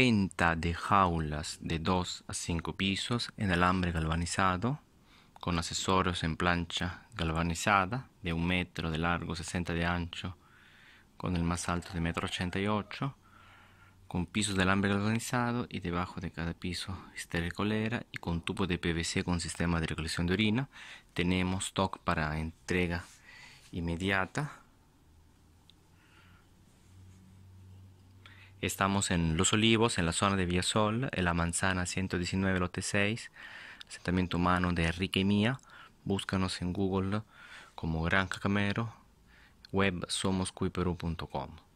venta de jaulas de 2 a 5 pisos en alambre galvanizado con accesorios en plancha galvanizada de 1 metro de largo, 60 de ancho, con el más alto de metro ocho, con pisos de alambre galvanizado y debajo de cada piso colera y con tubo de PVC con sistema de recolección de orina. Tenemos stock para entrega inmediata. Estamos en Los Olivos, en la zona de Villasol, en la manzana 119, lote 6, asentamiento humano de Enrique y Mía. Búscanos en Google como Gran Cacamero, web somoscuiperú.com.